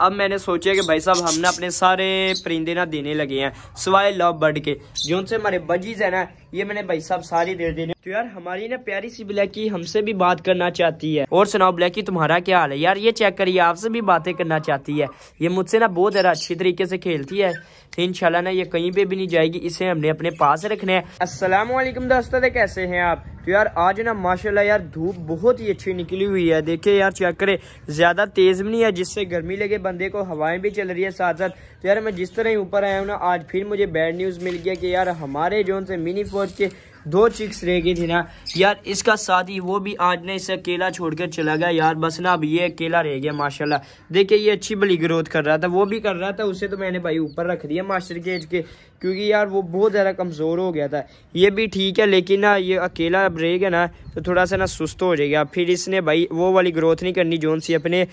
अब मैंने सोचा कि भाई साहब हमने अपने सारे परिंदे ना देने लगे हैं सवाए लव बर्ड के जो उनसे हमारे बजीज है ना ये मैंने भाई साहब सारी दे देने तो यार हमारी ना प्यारी सी ब्लैकी हमसे भी बात करना चाहती है और सुनाओ ब्लैकी तुम्हारा क्या हाल है यार ये चेक करिए आपसे भी बातें करना चाहती है ये मुझसे ना बहुत ज़रा अच्छी तरीके से खेलती है इनशाला ना ये कहीं पे भी नहीं जाएगी इसे हमने अपने पास रखने हैं असलम दोस्तों तो कैसे हैं आप तो यार आज ना माशाल्लाह यार धूप बहुत ही अच्छी निकली हुई है देखिए यार चेक करे ज़्यादा तेज़ भी नहीं है जिससे गर्मी लगे बंदे को हवाएं भी चल रही है साथ साथ तो यार मैं जिस तरह ही ऊपर आया हूँ ना आज फिर मुझे बैड न्यूज़ मिल गया कि यार हमारे जोन से मिनी फौज के दो चिक्स रह गई थी ना यार इसका साथी वो भी आज ने इसे छोड़ छोड़कर चला गया यार बस ना अब ये अकेला रह गया माशाल्लाह देखिए ये अच्छी बली ग्रोथ कर रहा था वो भी कर रहा था उसे तो मैंने भाई ऊपर रख दिया मास्टर केज के क्योंकि यार वो बहुत ज़्यादा कमज़ोर हो गया था ये भी ठीक है लेकिन ना ये अकेला अब रहेगा ना तो थोड़ा सा ना सुस्त हो जाएगा फिर इसने भाई वो वाली ग्रोथ नहीं करनी जोन सी अपने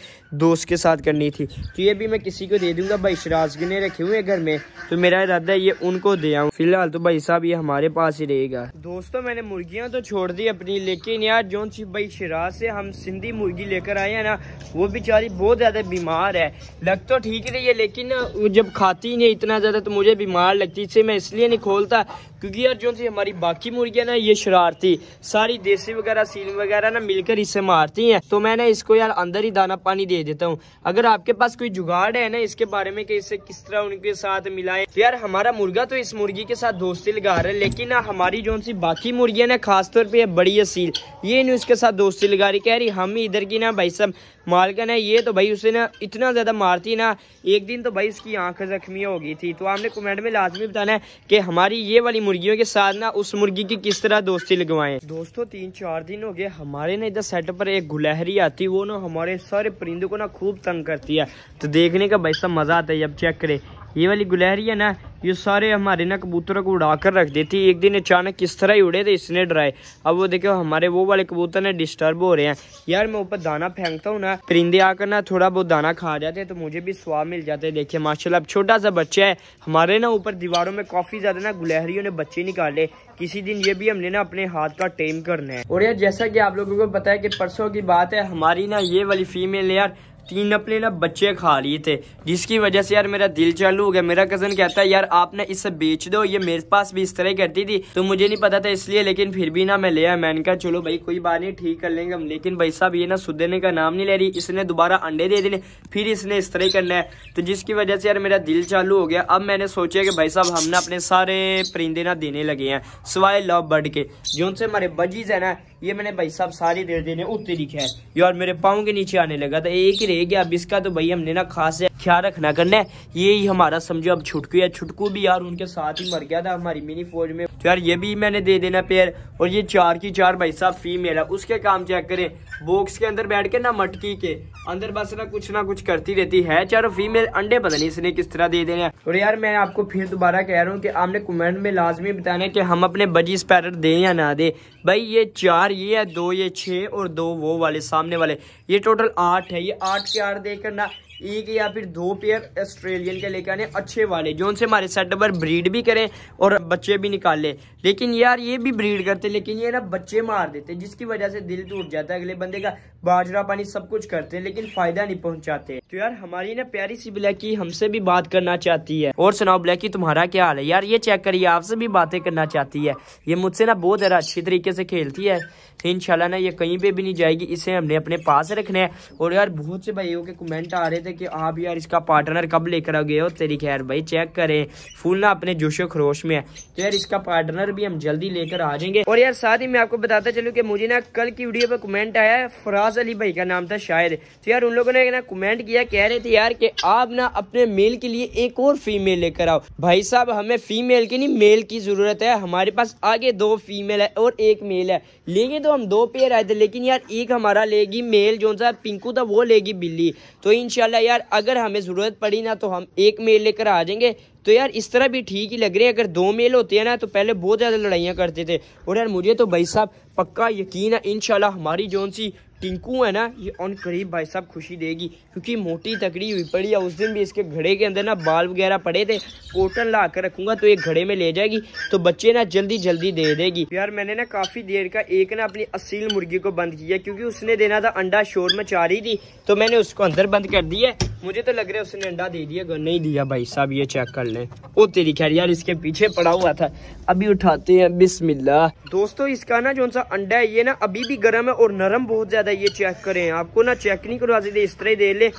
दोस्त के साथ करनी थी तो ये भी मैं किसी को दे दूंगा भाई शराजगी रखे हुए घर में तो मेरा इरादा है ये उनको दे आऊँ फिलहाल तो भाई साहब ये हमारे पास ही रहेगा दोस्तों मैंने मुर्गियां तो छोड़ दी अपनी लेकिन यार जो सी भाई शराज से हम सिंधी मुर्गी लेकर आए हैं ना वो बेचारी बहुत ज़्यादा बीमार है लग तो ठीक रही है लेकिन जब खाती नहीं इतना ज़्यादा तो मुझे बीमार लगती इससे मैं इसलिए नहीं खोलता क्योंकि यार जो सी हमारी बाकी मुर्गियां ना ये शरारती सारी देसी वगैरह सील वगैरह ना मिलकर इसे मारती हैं तो मैं ना इसको यार अंदर ही दाना पानी दे देता हूँ अगर आपके पास कोई जुगाड़ है ना इसके बारे में कि इसे किस तरह उनके साथ मिलाए तो यार हमारा मुर्गा तो इस मुर्गी के साथ दोस्ती लगा रहा है लेकिन ना हमारी जो सी बाकी मुर्गियां ना खासतौर पर बड़ी असील ये नहीं उसके साथ दोस्ती लगा रही कह रही हम ही इधर की ना भाई साहब मालकन है ये तो भाई उसे ना इतना ज़्यादा मारती ना एक दिन तो भाई इसकी आंख जख्मी हो गई थी तो आपने कमेंट में लाजमी बताना है कि हमारी ये वाली मुर्गियों के साथ ना उस मुर्गी की किस तरह दोस्ती लगवाए दोस्तों तीन चार दिन हो गए हमारे ना इधर सेट पर एक गुलहरी आती है वो ना हमारे सारे परिंदों को ना खूब तंग करती है तो देखने का वैसा मजा आता है जब चेक करे ये वाली गुलहरी है ना ये सारे हमारे ना कबूतरों को उड़ा कर रख देती एक दिन अचानक किस तरह ही उड़े थे इसने डराए अब वो देखो हमारे वो वाले कबूतर ना डिस्टर्ब हो रहे हैं यार मैं ऊपर दाना फेंकता हूँ ना परिंदे आकर ना थोड़ा बहुत दाना खा जाते हैं तो मुझे भी स्वाद मिल जाते हैं देखिए माशाल्लाह अब छोटा सा बच्चा है हमारे ना ऊपर दीवारों में काफ़ी ज़्यादा ना गुलहरियों ने बच्चे निकाले किसी दिन ये भी हमने ना अपने हाथ का टेम करना है और यार जैसा कि आप लोगों को पता है कि परसों की बात है हमारी ना ये वाली फीमेल यार तीन अपने ना बच्चे खा लिए थे जिसकी वजह से यार मेरा दिल चालू हो गया मेरा कज़न कहता है यार आपने इसे बेच दो ये मेरे पास भी इस तरह करती थी तो मुझे नहीं पता था इसलिए लेकिन फिर भी ना मैं ले आया मैंने कहा चलो भाई कोई बात नहीं ठीक कर लेंगे हम लेकिन भाई साहब ये ना सुधरने का नाम नहीं ले रही इसने दोबारा अंडे दे देने फिर इसने इस तरह करना है तो जिसकी वजह से यार मेरा दिल चालू हो गया अब मैंने सोचा कि भाई साहब हम ना अपने सारे परिंदे ना देने लगे हैं सवाए लव बर्ड के जो उनसे हमारे बजीज है ना ये मैंने भाई साहब सारे दे देने उतरी खैर यार मेरे पाँव के नीचे आने लगा था एक ही एक अब इसका तो भाई हमने ना खास है ख्याल रखना करना ये ही हमारा समझो अब छुटकू है छुटकू भी यार उनके साथ ही मर गया था हमारी मिनी फौज में तो यार ये भी मैंने दे देना पेयर और ये चार की चार भाई साहब फीमेल है उसके काम चेक करें बॉक्स के अंदर बैठ के ना मटकी के अंदर बस ना कुछ ना कुछ करती रहती है चारों फीमेल अंडे पता नहीं इसने किस तरह दे देने हैं और यार मैं आपको फिर दोबारा कह रहा हूँ कि आपने कमेंट में लाजमी बताना है कि हम अपने बजी स्पैरर दें या ना दें भाई ये चार ये है दो ये छः और दो वो वाले सामने वाले ये टोटल आठ है ये आठ के आठ देकर ना एक या फिर दो पेयर ऑस्ट्रेलियन के लेके आने अच्छे वाले जो उनसे हमारे सेट पर ब्रीड भी करें और बच्चे भी निकाल ले। लेकिन यार ये भी ब्रीड करते लेकिन ये ना बच्चे मार देते जिसकी वजह से दिल टूट जाता है अगले बंदे का बाजरा पानी सब कुछ करते लेकिन फायदा नहीं पहुंचाते तो यार हमारी ना प्यारी सी ब्लैकी हमसे भी बात करना चाहती है और सुनाओ ब्लैकी तुम्हारा क्या हाल है यार ये चेक करिए आपसे भी बातें करना चाहती है ये मुझसे ना बहुत ज़रा अच्छी तरीके से खेलती है इनशाला ना ये कहीं पे भी नहीं जाएगी इसे हमने अपने पास रखना है और यार बहुत से भाइयों के कमेंट आ रहे थे कि आप यार इसका पार्टनर कब लेकर आ गए हो तेरी खैर भाई चेक करें फूल ना अपने जोशो खरोश में है तो यार इसका पार्टनर भी हम जल्दी लेकर आ जाएंगे और यार साथ ही मैं आपको बताता चलूँ कि मुझे ना कल की वीडियो पर कमेंट आया है फराज अली भाई का नाम था शायद तो यार उन लोगों ने ना कमेंट किया भैया कह रहे थे यार कि आप ना अपने मेल के लिए एक और फीमेल लेकर आओ भाई साहब हमें फीमेल की नहीं मेल की ज़रूरत है हमारे पास आगे दो फीमेल है और एक मेल है लेंगे तो हम दो पेयर आए थे लेकिन यार एक हमारा लेगी मेल जो सा पिंकू था वो लेगी बिल्ली तो इन यार अगर हमें ज़रूरत पड़ी ना तो हम एक मेल लेकर आ जाएंगे तो यार इस तरह भी ठीक ही लग रही है अगर दो मेल होते हैं ना तो पहले बहुत ज़्यादा लड़ाइयाँ करते थे और यार मुझे तो भाई साहब पक्का यकीन है इनशाला हमारी जोन सी टिंकू है ना ये ऑन करीब भाई साहब खुशी देगी क्योंकि मोटी तकड़ी हुई पड़ी है उस दिन भी इसके घड़े के अंदर ना बाल वगैरह पड़े थे कॉटन ला कर रखूंगा तो एक घड़े में ले जाएगी तो बच्चे ना जल्दी जल्दी दे देगी यार मैंने ना काफ़ी देर का एक ना अपनी असील मुर्गी को बंद किया क्योंकि उसने देना था अंडा शोर में चारी थी तो मैंने उसको अंदर बंद कर दिया मुझे तो लग रहा है उसने अंडा दे दिया नहीं दिया भाई साहब ये चेक कर ले ओ तेरी खैर यार इसके पीछे पड़ा हुआ था अभी उठाते हैं बिस्मिल्लाह दोस्तों इसका ना जो सा अंडा है ये ना अभी भी गर्म है और नरम बहुत ज़्यादा ये चेक करें आपको ना चेक नहीं करवा देते इस तरह दे ले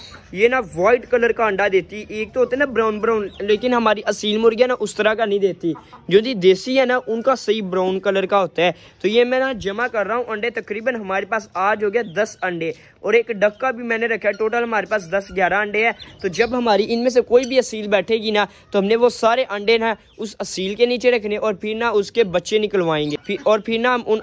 ये ना व्हाइट कलर का अंडा देती एक तो होता है ना ब्राउन ब्राउन लेकिन हमारी असील मुर्गियाँ ना उस तरह का नहीं देती जो जी देसी है ना उनका सही ब्राउन कलर का होता है तो ये मैं ना जमा कर रहा हूँ अंडे तकरीबन हमारे पास आज हो गया दस अंडे और एक डक का भी मैंने रखा है टोटल हमारे पास दस ग्यारह अंडे बैठे हैं तो जब हमारी इनमें से कोई भी असील बैठेगी ना तो हमने वो सारे अंडे ना उस असील के नीचे रखने और फिर ना उसके बच्चे निकलवाएंगे और फिर ना हम उन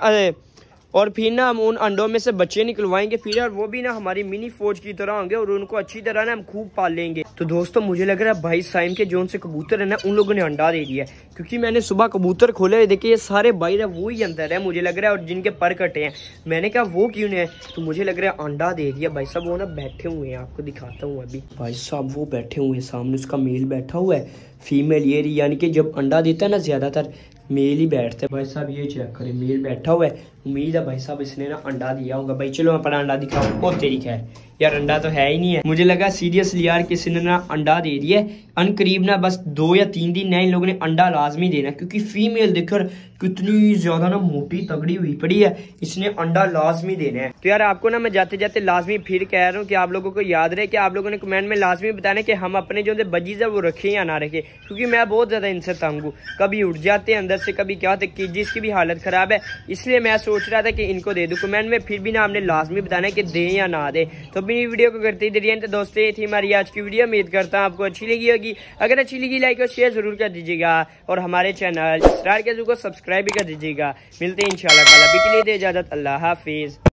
और फिर ना हम उन अंडों में से बच्चे निकलवाएंगे फिर और वो भी ना हमारी मिनी फौज की तरह होंगे और उनको अच्छी तरह ना हम खूब पाल लेंगे तो दोस्तों मुझे लग रहा है भाई साइम के जो उनसे कबूतर है ना उन लोगों ने अंडा दे दिया क्योंकि मैंने सुबह कबूतर खोले हुए देखे ये सारे भाई ना ही अंदर है मुझे लग रहा है और जिनके पर कटे हैं मैंने कहा वो क्यों नहीं है तो मुझे लग रहा है अंडा दे दिया भाई साहब वो ना बैठे हुए हैं आपको दिखाता हूँ अभी भाई साहब वो बैठे हुए हैं सामने उसका मेल बैठा हुआ है फीमेल ये रही यानी कि जब अंडा देता है ना ज़्यादातर मेल ही बैठता है भाई साहब ये चेक करें मेल बैठा हुआ है उम्मीद है भाई साहब इसने ना अंडा दिया होगा भाई चलो अपना अंडा दिखाओ और तेरी खैर यार अंडा तो है ही नहीं है मुझे लगा सीरियसली यार किसी ने ना अंडा दे दिया अन करीब ना बस दो या तीन दिन ना इन लोगों ने अंडा लाजमी देना क्योंकि फीमेल देखो कितनी ज्यादा ना मोटी तगड़ी हुई पड़ी है इसने अंडा लाजमी देना है तो यार आपको ना मैं जाते जाते लाजमी फिर कह रहा हूँ कि आप लोगों को याद रहे कि आप लोगों ने कमेंट में लाजमी बताना कि हम अपने जो बजीज है वो रखे या ना रखे क्योंकि मैं बहुत ज़्यादा इनसे तंग हूँ कभी उठ जाते हैं अंदर से कभी क्या होते जिसकी भी हालत ख़राब है इसलिए मैं सोच रहा था कि इनको दे दू कमेंट में फिर भी ना हमने लाजमी बताना है कि दे या ना दे तो अपनी वीडियो को करते ही तो दोस्तों ये थी हमारी आज की वीडियो उम्मीद करता हूँ आपको अच्छी लगी होगी अगर अच्छी लगी लाइक और शेयर जरूर कर दीजिएगा और हमारे चैनल स्टार के जू को सब्सक्राइब भी कर दीजिएगा मिलते हैं इंशाल्लाह शाला के लिए इजाज़त अल्लाह हाफिज़